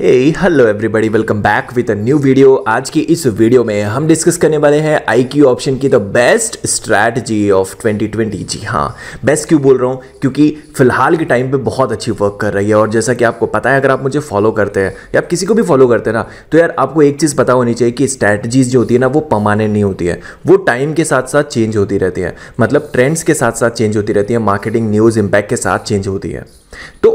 hey hello everybody welcome back with a new video आज की इस वीडियो में हम डिस्कस करने वाले हैं आईक्यू ऑप्शन की द बेस्ट स्ट्रैटेजी ऑफ 2020 जी हाँ बेस्ट क्यों बोल रहा हूँ क्योंकि फिलहाल के टाइम पे बहुत अच्छी वर्क कर रही है और जैसा कि आपको पता है अगर आप मुझे फॉलो करते हैं या आप किसी को भी फॉलो करते हैं ना तो यार आपको एक चीज़ पता होनी चाहिए कि स्ट्रैटेजीज जो होती है ना वो पमाने नहीं होती है वो टाइम के साथ साथ चेंज होती रहती है मतलब ट्रेंड्स के साथ साथ चेंज होती रहती है मार्केटिंग न्यूज़ इम्पैक्ट के साथ चेंज होती है तो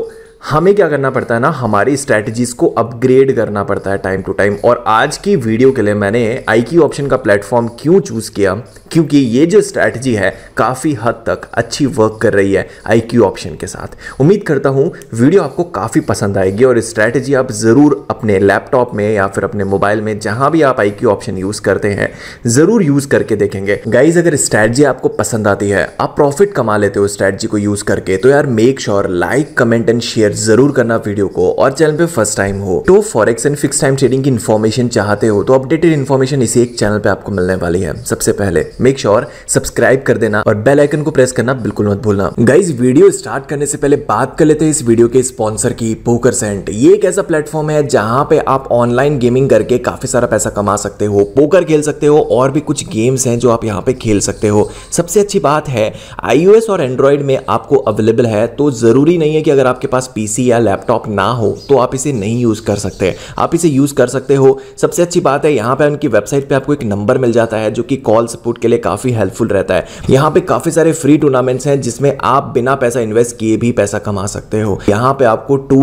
हमें क्या करना पड़ता है ना हमारी स्ट्रैटेजीज को अपग्रेड करना पड़ता है टाइम टू टाइम और आज की वीडियो के लिए मैंने आई क्यू ऑप्शन का प्लेटफॉर्म क्यों चूज़ किया क्योंकि ये जो स्ट्रैटेजी है काफ़ी हद तक अच्छी वर्क कर रही है आई क्यू ऑप्शन के साथ उम्मीद करता हूँ वीडियो आपको काफ़ी पसंद आएगी और स्ट्रैटेजी आप ज़रूर अपने लैपटॉप में या फिर अपने मोबाइल में जहाँ भी आप आई क्यू ऑप्शन यूज़ करते हैं ज़रूर यूज़ करके देखेंगे गाइज अगर स्ट्रैटेजी आपको पसंद आती है आप प्रॉफिट कमा लेते हो स्ट्रैटेजी को यूज़ करके तो यार make sure like comment and share जरूर करना वीडियो को और चैनल पे फर्स्ट टाइम हो तो forex and fix time trading की इन्फॉर्मेशन चाहते हो तो अपडेटेड इन्फॉर्मेशन इसी एक चैनल पे आपको मिलने वाली है सबसे पहले मेक श्योर सब्सक्राइब कर देना और बेल आइकन को प्रेस करना बिल्कुल मत भूलना गाइज वीडियो स्टार्ट करने से पहले बात कर लेते हैं इस वीडियो के स्पॉन्सर की पोकर सेंट ये एक ऐसा प्लेटफॉर्म है जहां पे आप ऑनलाइन गेमिंग करके काफी सारा पैसा कमा सकते हो पोकर खेल सकते हो और भी कुछ गेम्स हैं जो आप यहाँ पे खेल सकते हो सबसे अच्छी बात है आईओ और एंड्रॉइड में आपको अवेलेबल है तो जरूरी नहीं है कि अगर आपके पास पी पीसी या लैपटॉप ना हो तो आप इसे नहीं यूज़ कर सकते आप इसे यूज़ कर सकते हो सबसे अच्छी बात है यहाँ पे उनकी वेबसाइट पे आपको एक नंबर मिल जाता है जो कि कॉल सपोर्ट के लिए काफ़ी हेल्पफुल रहता है यहाँ पे काफ़ी सारे फ्री टूर्नामेंट्स हैं जिसमें आप बिना पैसा इन्वेस्ट किए भी पैसा कमा सकते हो यहाँ पे आपको टू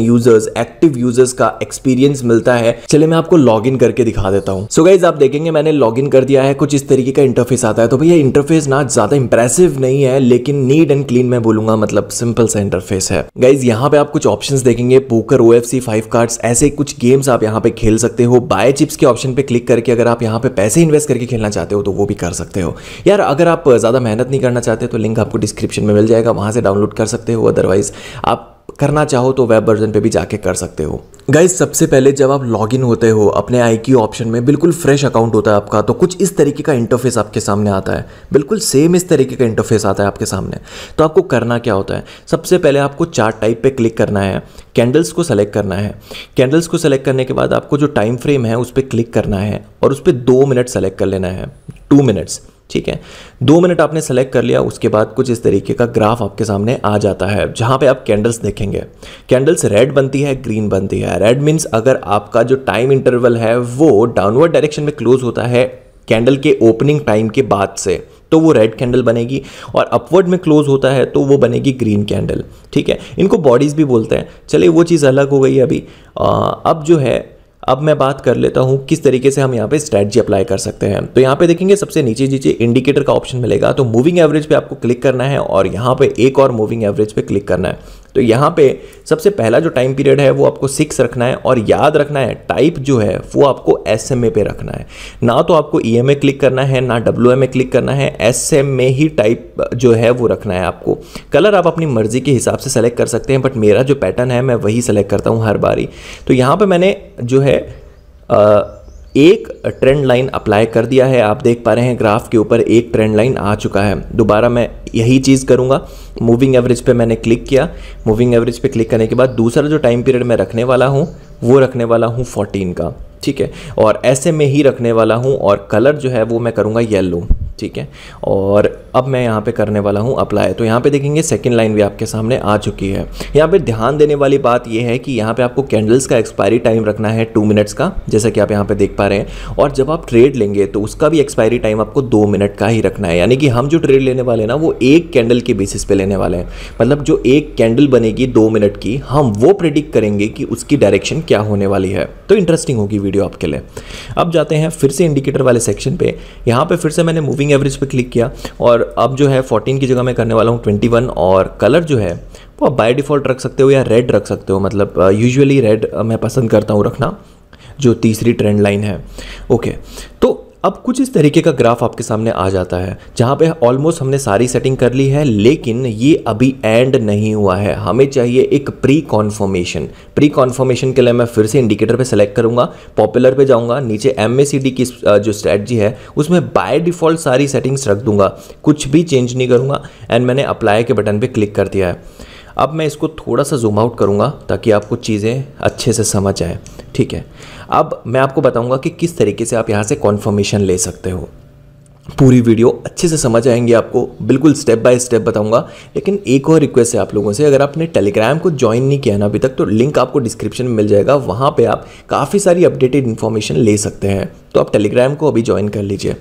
यूजर्स एक्टिव यूजर्स का एक्सपीरियंस मिलता है चलिए मैं आपको लॉग करके दिखा देता हूँ सोगाइज गाइज आप देखेंगे मैंने लॉग कर दिया है कुछ इस तरीके का इंटरफेस आता है तो भैया इंटरफेस ना ज्यादा इंप्रेसिव नहीं है लेकिन नीट एंड क्लीन मैं बोलूंगा मतलब सिंपल सा इंटरफेस है गाइज यहाँ यहाँ पे आप कुछ ऑप्शंस देखेंगे poker O F C five cards ऐसे कुछ गेम्स आप यहाँ पे खेल सकते हो बाय चिप्स के ऑप्शन पे क्लिक करके अगर आप यहाँ पे पैसे इन्वेस्ट करके खेलना चाहते हो तो वो भी कर सकते हो यार अगर आप ज़्यादा मेहनत नहीं करना चाहते तो लिंक आपको डिस्क्रिप्शन में मिल जाएगा वहाँ से डाउनलोड कर सकते हो अदरवाइज आप करना चाहो तो वेब वर्जन पे भी जाके कर सकते हो गाइज सबसे पहले जब आप लॉगिन होते हो अपने आई क्यू ऑप्शन में बिल्कुल फ्रेश अकाउंट होता है आपका तो कुछ इस तरीके का इंटरफेस आपके सामने आता है बिल्कुल सेम इस तरीके का इंटरफेस आता है आपके सामने तो आपको करना क्या होता है सबसे पहले आपको चार्ट टाइप पे क्लिक करना है कैंडल्स को सेलेक्ट करना है कैंडल्स को सेलेक्ट करने के बाद आपको जो टाइम फ्रेम है उस पर क्लिक करना है और उस पर दो मिनट सेलेक्ट कर लेना है टू मिनट्स ठीक है दो मिनट आपने सेलेक्ट कर लिया उसके बाद कुछ इस तरीके का ग्राफ आपके सामने आ जाता है जहाँ पे आप कैंडल्स देखेंगे कैंडल्स रेड बनती है ग्रीन बनती है रेड मीन्स अगर आपका जो टाइम इंटरवल है वो डाउनवर्ड डायरेक्शन में क्लोज होता है कैंडल के ओपनिंग टाइम के बाद से तो वो रेड कैंडल बनेगी और अपवर्ड में क्लोज होता है तो वो बनेगी ग्रीन कैंडल ठीक है इनको बॉडीज़ भी बोलते हैं चलिए वो चीज़ अलग हो गई अभी आ, अब जो है अब मैं बात कर लेता हूं किस तरीके से हम यहाँ पे स्ट्रेटजी अप्लाई कर सकते हैं तो यहाँ पे देखेंगे सबसे नीचे नीचे इंडिकेटर का ऑप्शन मिलेगा तो मूविंग एवरेज पे आपको क्लिक करना है और यहाँ पे एक और मूविंग एवरेज पे क्लिक करना है तो यहाँ पे सबसे पहला जो टाइम पीरियड है वो आपको सिक्स रखना है और याद रखना है टाइप जो है वो आपको एस एम ए पे रखना है ना तो आपको ई एम ए क्लिक करना है ना डब्ल्यू एम ए क्लिक करना है एस एम में ही टाइप जो है वो रखना है आपको कलर आप अपनी मर्जी के हिसाब से सेलेक्ट कर सकते हैं बट मेरा जो पैटर्न है मैं वही सेलेक्ट करता हूँ हर बारी तो यहाँ पर मैंने जो है आ, एक ट्रेंड लाइन अप्लाई कर दिया है आप देख पा रहे हैं ग्राफ के ऊपर एक ट्रेंड लाइन आ चुका है दोबारा मैं यही चीज़ करूँगा मूविंग एवरेज पे मैंने क्लिक किया मूविंग एवरेज पे क्लिक करने के बाद दूसरा जो टाइम पीरियड मैं रखने वाला हूँ वो रखने वाला हूँ 14 का ठीक है और ऐसे में ही रखने वाला हूँ और कलर जो है वो मैं करूँगा येलो ठीक है और अब मैं यहाँ पे करने वाला हूँ अप्लाई तो यहाँ पे देखेंगे सेकंड लाइन भी आपके सामने आ चुकी है यहाँ पे ध्यान देने वाली बात यह है कि यहाँ पे आपको कैंडल्स का एक्सपायरी टाइम रखना है टू मिनट्स का जैसा कि आप यहाँ पे देख पा रहे हैं और जब आप ट्रेड लेंगे तो उसका भी एक्सपायरी टाइम आपको दो मिनट का ही रखना है यानी कि हम जो ट्रेड लेने वाले हैं ना वो एक कैंडल के बेसिस पे लेने वाले हैं मतलब जो एक कैंडल बनेगी दो मिनट की हम वो प्रिडिक्ट करेंगे कि उसकी डायरेक्शन क्या होने वाली है तो इंटरेस्टिंग होगी वीडियो आपके लिए अब जाते हैं फिर से इंडिकेटर वाले सेक्शन पे यहाँ पे फिर से मैंने मूविंग एवरेज पे क्लिक किया और अब जो है 14 की जगह मैं करने वाला हूँ 21 और कलर जो है वो आप बाय डिफ़ॉल्ट रख सकते हो या रेड रख सकते हो मतलब यूजअली uh, रेड uh, मैं पसंद करता हूँ रखना जो तीसरी ट्रेंड लाइन है ओके तो अब कुछ इस तरीके का ग्राफ आपके सामने आ जाता है जहाँ पे ऑलमोस्ट हमने सारी सेटिंग कर ली है लेकिन ये अभी एंड नहीं हुआ है हमें चाहिए एक प्री कॉन्फॉर्मेशन प्री कॉन्फॉर्मेशन के लिए मैं फिर से इंडिकेटर पे सेलेक्ट करूँगा पॉपुलर पे जाऊँगा नीचे एम की जो स्ट्रेटजी है उसमें बाय डिफ़ॉल्ट सारी सेटिंग्स रख दूंगा कुछ भी चेंज नहीं करूँगा एंड मैंने अप्लाई के बटन पर क्लिक कर दिया है अब मैं इसको थोड़ा सा जूम आउट करूँगा ताकि आपको चीज़ें अच्छे से समझ आए ठीक है अब मैं आपको बताऊँगा कि किस तरीके से आप यहाँ से कॉन्फर्मेशन ले सकते हो पूरी वीडियो अच्छे से समझ आएंगे आपको बिल्कुल स्टेप बाय स्टेप बताऊंगा लेकिन एक और रिक्वेस्ट है आप लोगों से अगर आपने टेलीग्राम को ज्वाइन नहीं किया ना अभी तक तो लिंक आपको डिस्क्रिप्शन में मिल जाएगा वहाँ पे आप काफ़ी सारी अपडेटेड इन्फॉर्मेशन ले सकते हैं तो आप टेलीग्राम को अभी ज्वाइन कर लीजिए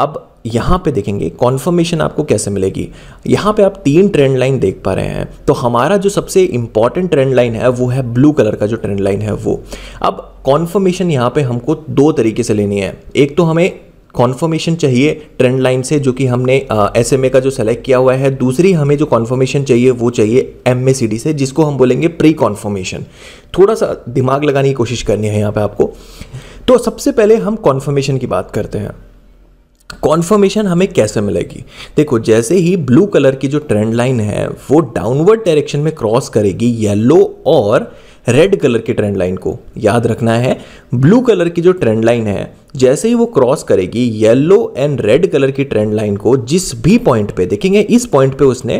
अब यहाँ पे देखेंगे कॉन्फर्मेशन आपको कैसे मिलेगी यहाँ पे आप तीन ट्रेंड लाइन देख पा रहे हैं तो हमारा जो सबसे इंपॉर्टेंट ट्रेंड लाइन है वो है ब्लू कलर का जो ट्रेंड लाइन है वो अब कॉन्फर्मेशन यहाँ पे हमको दो तरीके से लेनी है एक तो हमें कॉन्फर्मेशन चाहिए ट्रेंड लाइन से जो कि हमने एस एम ए का जो सेलेक्ट किया हुआ है दूसरी हमें जो कॉन्फर्मेशन चाहिए वो चाहिए एम सी डी से जिसको हम बोलेंगे प्री कॉन्फर्मेशन थोड़ा सा दिमाग लगाने की कोशिश करनी है यहाँ पे आपको तो सबसे पहले हम कॉन्फर्मेशन की बात करते हैं कॉन्फर्मेशन हमें कैसे मिलेगी देखो जैसे ही ब्लू कलर की जो ट्रेंड लाइन है वो डाउनवर्ड डायरेक्शन में क्रॉस करेगी येलो और रेड कलर की ट्रेंड लाइन को याद रखना है ब्लू कलर की जो ट्रेंड लाइन है जैसे ही वो क्रॉस करेगी येलो एंड रेड कलर की ट्रेंड लाइन को जिस भी पॉइंट पे देखेंगे इस पॉइंट पे उसने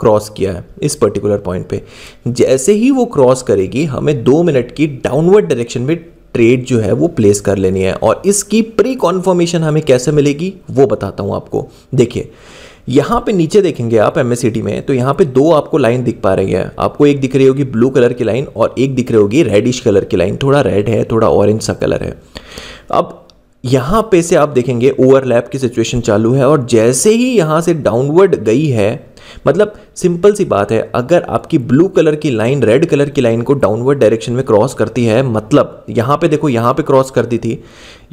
क्रॉस किया है इस पर्टिकुलर पॉइंट पे जैसे ही वो क्रॉस करेगी हमें दो मिनट की डाउनवर्ड डायरेक्शन में ट्रेड जो है वो प्लेस कर लेनी है और इसकी प्री कॉन्फर्मेशन हमें कैसे मिलेगी वो बताता हूँ आपको देखिए यहाँ पे नीचे देखेंगे आप एम में तो यहाँ पे दो आपको लाइन दिख पा रही है आपको एक दिख रही होगी ब्लू कलर की लाइन और एक दिख रही होगी रेडिश कलर की लाइन थोड़ा रेड है थोड़ा ऑरेंज सा कलर है अब यहाँ पे से आप देखेंगे ओवरलैप की सिचुएशन चालू है और जैसे ही यहाँ से डाउनवर्ड गई है मतलब सिंपल सी बात है अगर आपकी ब्लू कलर की लाइन रेड कलर की लाइन को डाउनवर्ड डायरेक्शन में क्रॉस करती है मतलब यहाँ पे देखो यहाँ पे क्रॉस कर दी थी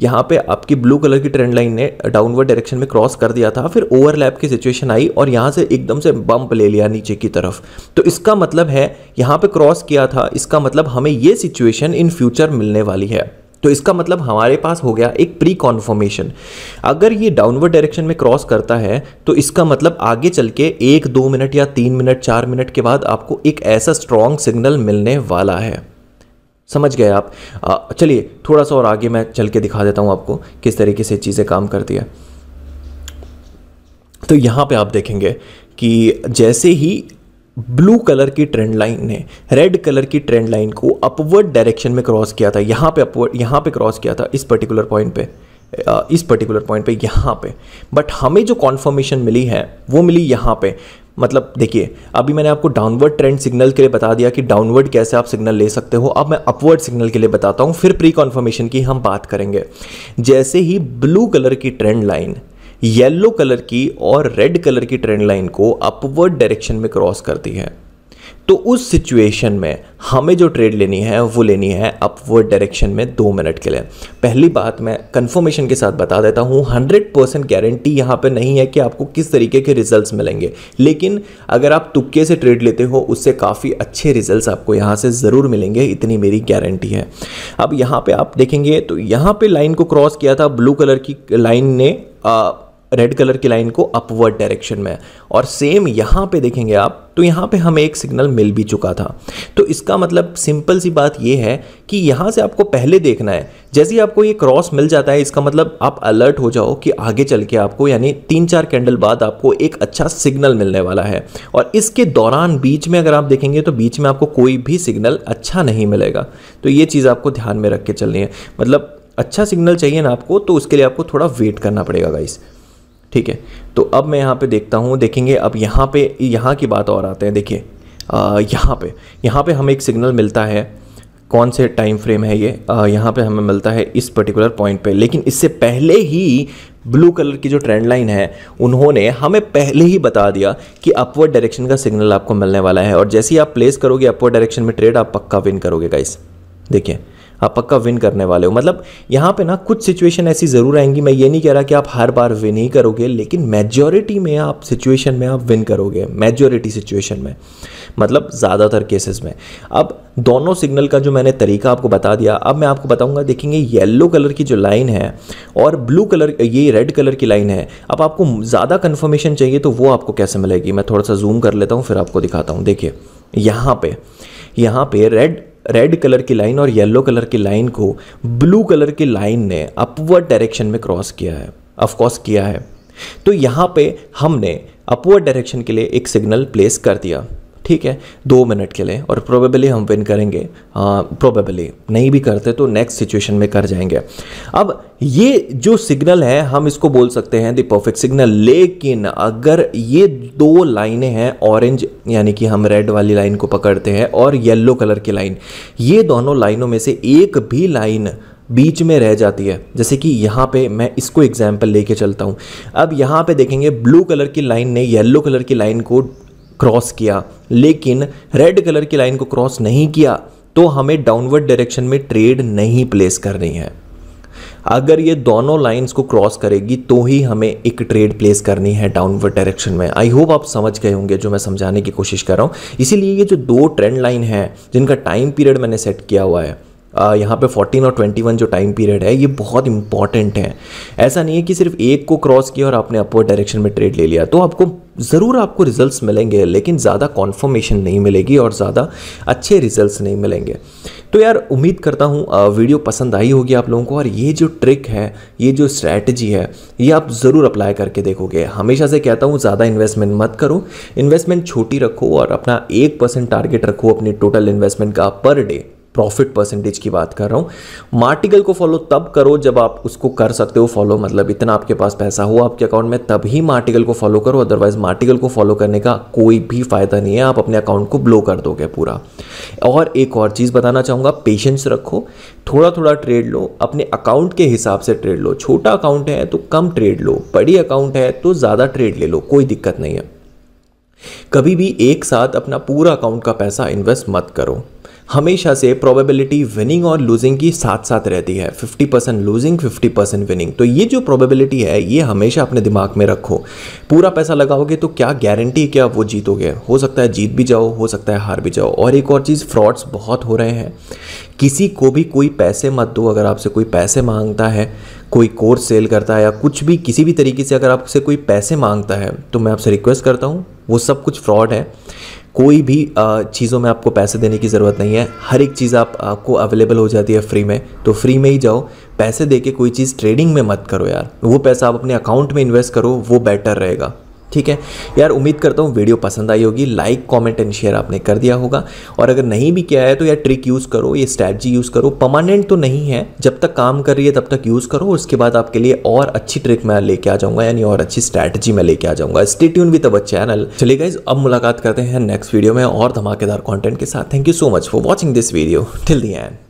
यहाँ पे आपकी ब्लू कलर की ट्रेंड लाइन ने डाउनवर्ड डायरेक्शन में क्रॉस कर दिया था फिर ओवरलैप की सिचुएशन आई और यहाँ से एकदम से बम्प ले लिया नीचे की तरफ तो इसका मतलब है यहाँ पर क्रॉस किया था इसका मतलब हमें ये सिचुएशन इन फ्यूचर मिलने वाली है तो इसका मतलब हमारे पास हो गया एक प्री कॉन्फॉर्मेशन अगर ये डाउनवर्ड डायरेक्शन में क्रॉस करता है तो इसका मतलब आगे चल के एक दो मिनट या तीन मिनट चार मिनट के बाद आपको एक ऐसा स्ट्रॉन्ग सिग्नल मिलने वाला है समझ गए आप चलिए थोड़ा सा और आगे मैं चल के दिखा देता हूँ आपको किस तरीके से चीज़ें काम करती है तो यहाँ पे आप देखेंगे कि जैसे ही ब्लू कलर की ट्रेंड लाइन ने रेड कलर की ट्रेंड लाइन को अपवर्ड डायरेक्शन में क्रॉस किया था यहाँ पे अपवर्ड यहाँ पे क्रॉस किया था इस पर्टिकुलर पॉइंट पे इस पर्टिकुलर पॉइंट पे यहाँ पे बट हमें जो कॉन्फर्मेशन मिली है वो मिली यहाँ पे मतलब देखिए अभी मैंने आपको डाउनवर्ड ट्रेंड सिग्नल के लिए बता दिया कि डाउनवर्ड कैसे आप सिग्नल ले सकते हो अब मैं अपवर्ड सिग्नल के लिए बताता हूँ फिर प्री कॉन्फर्मेशन की हम बात करेंगे जैसे ही ब्लू कलर की ट्रेंड लाइन येलो कलर की और रेड कलर की ट्रेंड लाइन को अपवर्ड डायरेक्शन में क्रॉस करती है तो उस सिचुएशन में हमें जो ट्रेड लेनी है वो लेनी है अपवर्ड डायरेक्शन में दो मिनट के लिए पहली बात मैं कंफर्मेशन के साथ बता देता हूँ हंड्रेड परसेंट गारंटी यहाँ पे नहीं है कि आपको किस तरीके के रिजल्ट्स मिलेंगे लेकिन अगर आप तुक्के से ट्रेड लेते हो उससे काफ़ी अच्छे रिजल्ट्स आपको यहाँ से ज़रूर मिलेंगे इतनी मेरी गारंटी है अब यहाँ पर आप देखेंगे तो यहाँ पर लाइन को क्रॉस किया था ब्लू कलर की लाइन ने आ, रेड कलर की लाइन को अपवर्ड डायरेक्शन में और सेम यहाँ पे देखेंगे आप तो यहाँ पे हमें एक सिग्नल मिल भी चुका था तो इसका मतलब सिंपल सी बात यह है कि यहाँ से आपको पहले देखना है जैसे ही आपको ये क्रॉस मिल जाता है इसका मतलब आप अलर्ट हो जाओ कि आगे चल के आपको यानी तीन चार कैंडल बाद आपको एक अच्छा सिग्नल मिलने वाला है और इसके दौरान बीच में अगर आप देखेंगे तो बीच में आपको कोई भी सिग्नल अच्छा नहीं मिलेगा तो ये चीज़ आपको ध्यान में रख के चलनी है मतलब अच्छा सिग्नल चाहिए ना आपको तो उसके लिए आपको थोड़ा वेट करना पड़ेगा गाइस ठीक है तो अब मैं यहाँ पे देखता हूँ देखेंगे अब यहाँ पे यहाँ की बात और आते हैं देखिए यहाँ पे यहाँ पे हमें एक सिग्नल मिलता है कौन से टाइम फ्रेम है ये आ, यहाँ पे हमें मिलता है इस पर्टिकुलर पॉइंट पे लेकिन इससे पहले ही ब्लू कलर की जो ट्रेंड लाइन है उन्होंने हमें पहले ही बता दिया कि अपवर्ड डायरेक्शन का सिग्नल आपको मिलने वाला है और जैसे ही आप प्लेस करोगे अपवर्ड डायरेक्शन में ट्रेड आप पक्का विन करोगे गाइस देखिए आप पक्का विन करने वाले हो मतलब यहाँ पे ना कुछ सिचुएशन ऐसी ज़रूर आएंगी मैं ये नहीं कह रहा कि आप हर बार विन ही करोगे लेकिन मेजोरिटी में आप सिचुएशन में आप विन करोगे मेजोरिटी सिचुएशन में मतलब ज़्यादातर केसेस में अब दोनों सिग्नल का जो मैंने तरीका आपको बता दिया अब मैं आपको बताऊंगा देखेंगे येलो कलर की जो लाइन है और ब्लू कलर ये रेड कलर की लाइन है अब आपको ज़्यादा कन्फर्मेशन चाहिए तो वो आपको कैसे मिलेगी मैं थोड़ा सा जूम कर लेता हूँ फिर आपको दिखाता हूँ देखिए यहाँ पे यहाँ पे रेड रेड कलर की लाइन और येलो कलर की लाइन को ब्लू कलर की लाइन ने अपवर्ड डायरेक्शन में क्रॉस किया है ऑफकोर्स किया है तो यहाँ पे हमने अपवर्ड डायरेक्शन के लिए एक सिग्नल प्लेस कर दिया ठीक है दो मिनट के लिए और प्रोबेबली हम विन करेंगे प्रोबेबली हाँ, नहीं भी करते तो नेक्स्ट सिचुएशन में कर जाएंगे अब ये जो सिग्नल है हम इसको बोल सकते हैं द परफेक्ट सिग्नल लेकिन अगर ये दो लाइनें हैं ऑरेंज यानी कि हम रेड वाली लाइन को पकड़ते हैं और येल्लो कलर की लाइन ये दोनों लाइनों में से एक भी लाइन बीच में रह जाती है जैसे कि यहाँ पे मैं इसको एग्जाम्पल लेके चलता हूँ अब यहाँ पे देखेंगे ब्लू कलर की लाइन ने येलो कलर की लाइन को क्रॉस किया लेकिन रेड कलर की लाइन को क्रॉस नहीं किया तो हमें डाउनवर्ड डायरेक्शन में ट्रेड नहीं प्लेस करनी है अगर ये दोनों लाइंस को क्रॉस करेगी तो ही हमें एक ट्रेड प्लेस करनी है डाउनवर्ड डायरेक्शन में आई होप आप समझ गए होंगे जो मैं समझाने की कोशिश कर रहा हूँ इसीलिए ये जो दो ट्रेंड लाइन है जिनका टाइम पीरियड मैंने सेट किया हुआ है यहाँ पे 14 और 21 जो टाइम पीरियड है ये बहुत इंपॉर्टेंट है ऐसा नहीं है कि सिर्फ एक को क्रॉस किया और आपने अपवर्ड डायरेक्शन में ट्रेड ले लिया तो आपको ज़रूर आपको रिजल्ट्स मिलेंगे लेकिन ज़्यादा कॉन्फर्मेशन नहीं मिलेगी और ज़्यादा अच्छे रिजल्ट्स नहीं मिलेंगे तो यार उम्मीद करता हूँ वीडियो पसंद आई होगी आप लोगों को और ये जो ट्रिक है ये जो स्ट्रैटेजी है ये आप ज़रूर अप्लाई करके देखोगे हमेशा से कहता हूँ ज़्यादा इन्वेस्टमेंट मत करो इन्वेस्टमेंट छोटी रखो और अपना एक परसेंट टारगेट रखो अपने टोटल इन्वेस्टमेंट का पर डे प्रॉफिट परसेंटेज की बात कर रहा हूँ मार्टिकल को फॉलो तब करो जब आप उसको कर सकते हो फॉलो मतलब इतना आपके पास पैसा हो आपके अकाउंट में तब ही मार्टिकल को फॉलो करो अदरवाइज मार्टिकल को फॉलो करने का कोई भी फायदा नहीं है आप अपने अकाउंट को ब्लो कर दोगे पूरा और एक और चीज़ बताना चाहूँगा पेशेंस रखो थोड़ा थोड़ा ट्रेड लो अपने अकाउंट के हिसाब से ट्रेड लो छोटा अकाउंट है तो कम ट्रेड लो बड़ी अकाउंट है तो ज़्यादा ट्रेड ले लो कोई दिक्कत नहीं है कभी भी एक साथ अपना पूरा अकाउंट का पैसा इन्वेस्ट मत करो हमेशा से प्रोबेबिलिटी विनिंग और लूजिंग की साथ साथ रहती है 50 परसेंट लूजिंग 50 परसेंट विनिंग तो ये जो प्रोबेबिलिटी है ये हमेशा अपने दिमाग में रखो पूरा पैसा लगाओगे तो क्या गारंटी क्या वो जीतोगे हो सकता है जीत भी जाओ हो सकता है हार भी जाओ और एक और चीज़ फ्रॉड्स बहुत हो रहे हैं किसी को भी कोई पैसे मत दो अगर आपसे कोई पैसे मांगता है कोई कोर्स सेल करता है या कुछ भी किसी भी तरीके से अगर आपसे कोई पैसे मांगता है तो मैं आपसे रिक्वेस्ट करता हूँ वो सब कुछ फ्रॉड है कोई भी चीज़ों में आपको पैसे देने की ज़रूरत नहीं है हर एक चीज़ आप आपको अवेलेबल हो जाती है फ्री में तो फ्री में ही जाओ पैसे दे के कोई चीज़ ट्रेडिंग में मत करो यार वो पैसा आप अपने अकाउंट में इन्वेस्ट करो वो बेटर रहेगा ठीक है यार उम्मीद करता हूँ वीडियो पसंद आई होगी लाइक कमेंट एंड शेयर आपने कर दिया होगा और अगर नहीं भी किया है तो यार ट्रिक यूज़ करो ये स्ट्रैटी यूज़ करो परमानेंट तो नहीं है जब तक काम कर रही है तब तक यूज़ करो उसके बाद आपके लिए और अच्छी ट्रिक मैं लेके आ जाऊँगा यानी और अच्छी स्ट्रैटेजी मैं लेके आ जाऊँगा स्टेट्यून विद अवर चैनल चले गए अब मुलाकात करते हैं नेक्स्ट वीडियो में और धमाकेदार कॉन्टेंट के साथ thank you so much for watching this video till the and